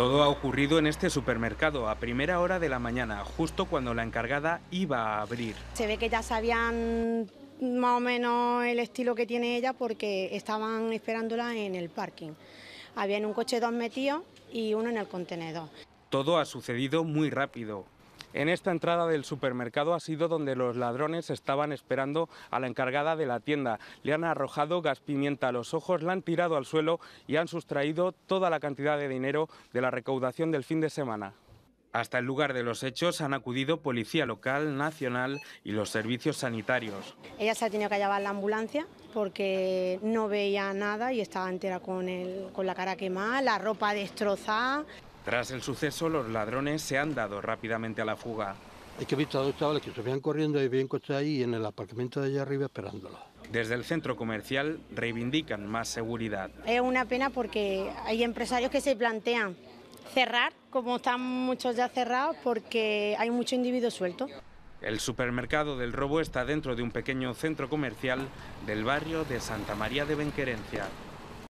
Todo ha ocurrido en este supermercado a primera hora de la mañana, justo cuando la encargada iba a abrir. Se ve que ya sabían más o menos el estilo que tiene ella porque estaban esperándola en el parking. Había en un coche dos metidos y uno en el contenedor. Todo ha sucedido muy rápido. En esta entrada del supermercado ha sido donde los ladrones estaban esperando a la encargada de la tienda. Le han arrojado gas pimienta a los ojos, la han tirado al suelo y han sustraído toda la cantidad de dinero de la recaudación del fin de semana. Hasta el lugar de los hechos han acudido policía local, nacional y los servicios sanitarios. Ella se ha tenido que llevar la ambulancia porque no veía nada y estaba entera con, con la cara quemada, la ropa destrozada. Tras el suceso, los ladrones se han dado rápidamente a la fuga. que he visto a dos chavales que se corriendo y bien encontrado ahí en el aparcamiento de allá arriba esperándolo. Desde el centro comercial reivindican más seguridad. Es una pena porque hay empresarios que se plantean cerrar, como están muchos ya cerrados, porque hay mucho individuo suelto. El supermercado del robo está dentro de un pequeño centro comercial del barrio de Santa María de Benquerencia.